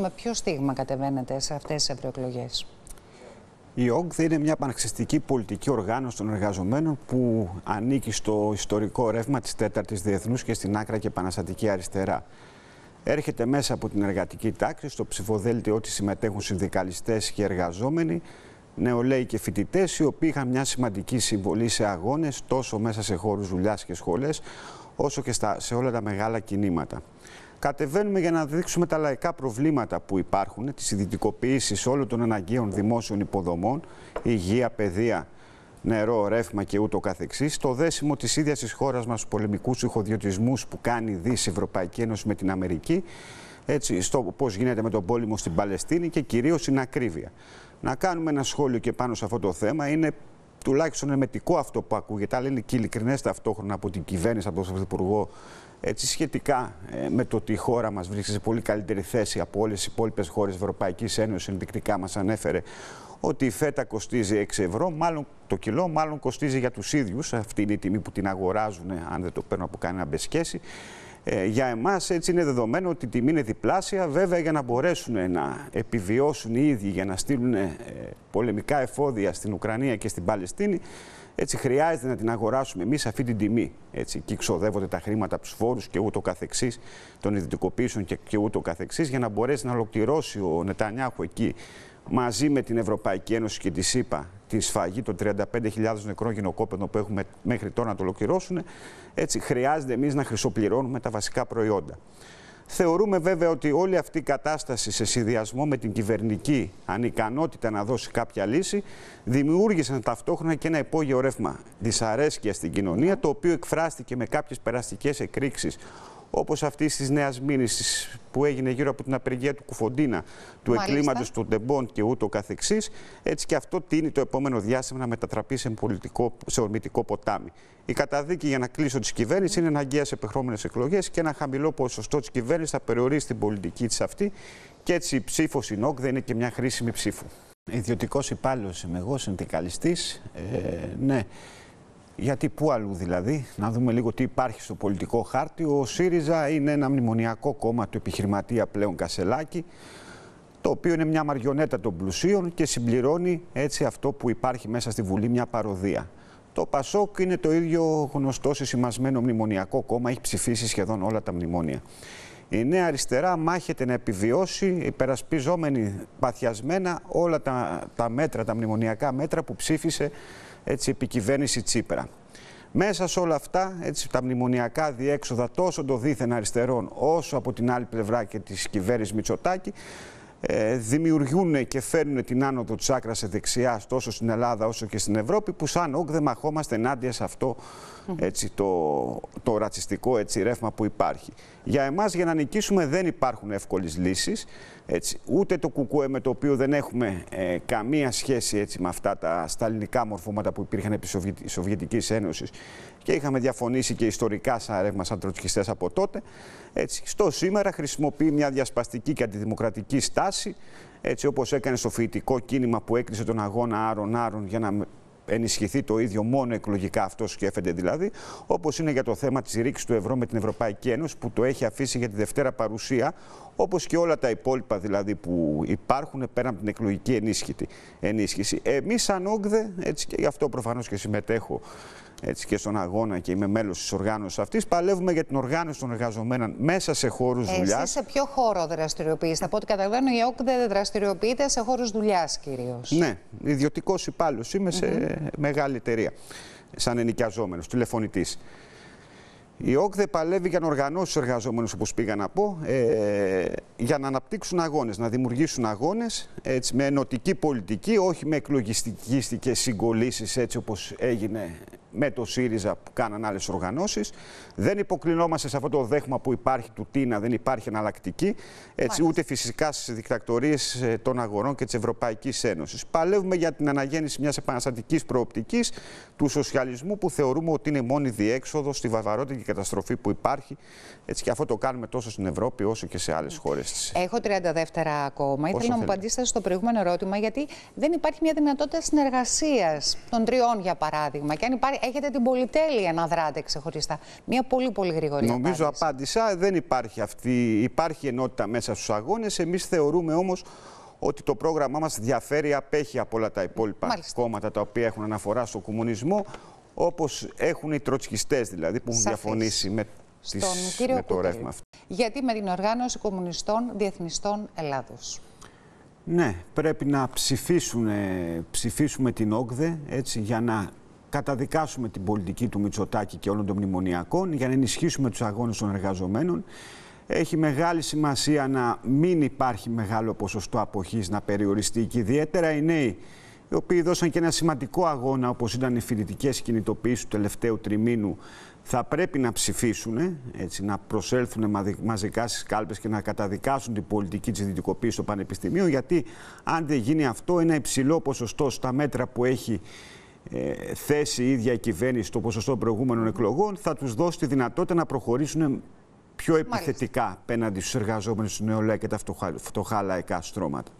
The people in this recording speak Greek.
Με ποιο στίγμα κατεβαίνετε σε αυτές τις ευρωεκλογές. Η ΟΓΔ είναι μια πανεξιστική πολιτική οργάνωση των εργαζομένων που ανήκει στο ιστορικό ρεύμα της τέταρτης διεθνούς και στην άκρα και επαναστατική αριστερά. Έρχεται μέσα από την εργατική τάξη, στο ψηφοδέλτιο ότι συμμετέχουν συνδικαλιστές και εργαζόμενοι, νεολαίοι και φοιτητές, οι οποίοι είχαν μια σημαντική συμβολή σε αγώνες, τόσο μέσα σε χώρους δουλειάς και σχολές, όσο και στα, σε όλα τα μεγάλα κινήματα. Κατεβαίνουμε για να δείξουμε τα λαϊκά προβλήματα που υπάρχουν, τις ιδιωτικοποίησεις όλων των αναγκαίων δημόσιων υποδομών, υγεία, παιδεία, νερό, ρεύμα και ούτω καθεξής, το δέσιμο της ίδιας της χώρας μας, πολεμικούς ηχοδιωτισμούς που κάνει η Δύση Ευρωπαϊκή Ένωση με την Αμερική, έτσι, στο πώς γίνεται με τον πόλεμο στην Παλαιστίνη και κυρίως στην ακρίβεια. Να κάνουμε ένα σχόλιο και πάνω σε αυτό το θέμα είναι τουλάχιστον εμετικό αυτό που ακούγεται, αλλά είναι και ειλικρινές ταυτόχρονα από την κυβέρνηση, από τον Πρωθυπουργό, έτσι, σχετικά ε, με το ότι η χώρα μας βρίσκεται σε πολύ καλύτερη θέση από όλες τις υπόλοιπες χώρες Ευρωπαϊκής Ένωσης, ενδεικτικά μας ανέφερε ότι η φέτα κοστίζει 6 ευρώ, μάλλον το κιλό, μάλλον κοστίζει για τους ίδιους. Αυτή είναι η τιμή που την αγοράζουν, αν δεν το παίρνω από κανένα μπεσκέση. Ε, για εμάς, έτσι είναι δεδομένο ότι η τιμή είναι διπλάσια. Βέβαια, για να μπορέσουν να επιβιώσουν οι ίδιοι για να στείλουν ε, πολεμικά εφόδια στην Ουκρανία και στην Παλαιστίνη, έτσι χρειάζεται να την αγοράσουμε εμείς αυτή την τιμή. Έτσι, και ξοδεύονται τα χρήματα από τους φόρους και ούτω καθεξής, των ιδιωτικοποιήσεων και, και ούτω καθεξής, για να μπορέσει να ολοκληρώσει ο Νετανιάχου εκεί μαζί με την Ευρωπαϊκή Ένωση και τη ΣΥΠΑ τη σφαγή των 35.000 νεκρών γυνοκόπαιδων που έχουμε μέχρι τώρα να το ολοκληρώσουν, έτσι χρειάζεται εμείς να χρυσοπληρώνουμε τα βασικά προϊόντα. Θεωρούμε βέβαια ότι όλη αυτή η κατάσταση σε συνδυασμό με την κυβερνική ανικανότητα να δώσει κάποια λύση δημιούργησε ταυτόχρονα και ένα υπόγειο ρεύμα δυσαρέσκεια στην κοινωνία το οποίο εκφράστηκε με κάποιες περαστικές εκρήξεις όπως αυτή της νέας μήνυσης που έγινε γύρω από την απεργία του Κουφοντίνα, του εκκλήματος των Ντεμπών και ούτω καθεξής, έτσι και αυτό τίνει το επόμενο διάστημα να μετατραπεί σε, πολιτικό, σε ορμητικό ποτάμι. Η καταδίκη για να κλείσω τη κυβέρνηση είναι αναγκαία σε επεχρώμενες εκλογές και ένα χαμηλό ποσοστό της κυβέρνησης θα περιορίσει την πολιτική της αυτή και έτσι η ψήφος η δεν είναι και μια χρήσιμη ψήφο. Ιδιωτικός υπάλληλος είμαι εγώ, συνδικαλιστής. Ε, ναι. Γιατί πού αλλού δηλαδή, να δούμε λίγο τι υπάρχει στο πολιτικό χάρτη. Ο ΣΥΡΙΖΑ είναι ένα μνημονιακό κόμμα του επιχειρηματία πλέον Κασελάκη, το οποίο είναι μια μαριονέτα των πλουσίων και συμπληρώνει έτσι αυτό που υπάρχει μέσα στη Βουλή, μια παροδία. Το ΠΑΣΟΚ είναι το ίδιο γνωστό συσημασμένο μνημονιακό κόμμα, έχει ψηφίσει σχεδόν όλα τα μνημόνια. Η νέα αριστερά μάχεται να επιβιώσει υπερασπιζόμενη παθιασμένα όλα τα, τα μέτρα, τα μνημονιακά μέτρα που ψήφισε έτσι, επικυβέρνηση κυβέρνηση Τσίπρα. Μέσα σε όλα αυτά, έτσι, τα μνημονιακά διέξοδα τόσο το δίθεν αριστερών όσο από την άλλη πλευρά και της κυβέρνησης Μητσοτάκη, ε, δημιουργούν και φέρνουν την άνοδο της άκρας σε δεξιά τόσο στην Ελλάδα όσο και στην Ευρώπη που σαν όγκ δεν μαχόμαστε ενάντια σε αυτό έτσι, το, το ρατσιστικό έτσι, ρεύμα που υπάρχει. Για εμάς για να νικήσουμε δεν υπάρχουν εύκολες λύσεις. Ούτε το κουκουέ με το οποίο δεν έχουμε ε, καμία σχέση έτσι, με αυτά τα σταλινικά μορφώματα που υπήρχαν επί Σοβιετική Σοβιετικής και είχαμε διαφωνήσει και ιστορικά σαν ρεύμα σαν από τότε. Έτσι. Στο σήμερα χρησιμοποιεί μια διασπαστική και αντιδημοκρατική στάση φάση, έτσι όπως έκανε στο φοιτητικό κίνημα που έκλεισε τον αγώνα Άρων-Άρων για να ενισχυθεί το ίδιο μόνο εκλογικά αυτό σκέφτεται δηλαδή, όπως είναι για το θέμα της ρήξης του ευρώ με την Ευρωπαϊκή Ένωση που το έχει αφήσει για τη Δευτέρα παρουσία, όπως και όλα τα υπόλοιπα δηλαδή που υπάρχουν πέρα από την εκλογική ενίσχυση. Εμείς σαν όγδε, έτσι και γι' αυτό προφανώς και συμμετέχω έτσι, και στον αγώνα και είμαι μέλος της οργάνωσης αυτής. Παλεύουμε για την οργάνωση των εργαζομένων μέσα σε χώρους δουλειά. Εσεί σε ποιο χώρο δραστηριοποιείστε, από ό,τι καταλαβαίνω, η ΟΚ δραστηριοποιείται σε χώρους δουλειάς κυρίως. Ναι, ιδιωτικός υπάλληλος είμαι mm -hmm. σε μεγάλη εταιρεία. Σαν ενοικιαζόμενος, τηλεφωνητής. Η ΟΚΔΕ παλεύει για να οργανώσει τους εργαζόμενου, όπως πήγα να πω, ε, για να αναπτύξουν αγώνες, να δημιουργήσουν αγώνες με ενωτική πολιτική, όχι με εκλογιστικέ συγκολήσεις έτσι όπως έγινε με το ΣΥΡΙΖΑ που κάναν άλλες οργανώσεις. Δεν υποκλεινόμαστε σε αυτό το δέχμα που υπάρχει του Τίνα, δεν υπάρχει εναλλακτική. Έτσι, ούτε φυσικά στις δικτακτορίε ε, των αγορών και της Ευρωπαϊκής Ένωσης. Παλεύουμε για την αναγέννηση μιας επαναστατικής προοπτικής του σοσιαλισμού που θεωρούμε ότι είναι η μόνη διέξοδος στη βαβαρότητα και καταστροφή που υπάρχει. Έτσι, και αυτό το κάνουμε τόσο στην Ευρώπη όσο και σε άλλες χώρες της. Έχω 30 δεύτερα ακόμα. Ήθελα να μου απαντήσετε στο προηγούμενο ερώτημα, γιατί δεν υπάρχει μια δυνατότητα συνεργασίας των τριών, για παράδειγμα. Και αν υπάρχει, έχετε την πολυτέλεια να δράτε ξεχωριστά. Μία πολύ πολύ γρήγορη Νομίζω απάντησα, δεν υπάρχει αυτή, υπάρχει ενότητα μέσα στους αγώνες. Εμείς θεωρούμε όμως ότι το πρόγραμμά μας διαφέρει, απέχει από όλα τα υπόλοιπα κόμματα τα οποία έχουν αναφορά στο κομμουνισμό, όπως έχουν οι τροτσκιστές δηλαδή που έχουν διαφωνήσει με, με το ρεύμα αυτό. Γιατί με την οργάνωση κομμουνιστών διεθνιστών Ελλάδος. Ναι, πρέπει να ψηφίσουν, ψηφίσουμε την ΟΚΔΕ έτσι, για να καταδικάσουμε την πολιτική του Μητσοτάκη και όλων των μνημονιακών για να ενισχύσουμε τους αγώνες των εργαζομένων. Έχει μεγάλη σημασία να μην υπάρχει μεγάλο ποσοστό αποχής να περιοριστεί και ιδιαίτερα οι νέοι οι οποίοι δώσαν και ένα σημαντικό αγώνα όπως ήταν οι φοιτητικές κινητοποιήσεις του τελευταίου τριμήνου θα πρέπει να ψηφίσουν, έτσι, να προσέλθουν μαζικά στις κάλπες και να καταδικάσουν την πολιτική της δυτικοποίηση στο Πανεπιστημίο γιατί αν δεν γίνει αυτό ένα υψηλό ποσοστό στα μέτρα που έχει ε, θέσει η ίδια η κυβέρνηση στο ποσοστό προηγούμενων εκλογών, θα τους δώσει τη δυνατότητα να προχωρήσουν πιο επιθετικά απέναντι πέναντι στους εργαζόμενους, στους νεολαία και τα φτωχά, φτωχά λαϊκά στρώματα.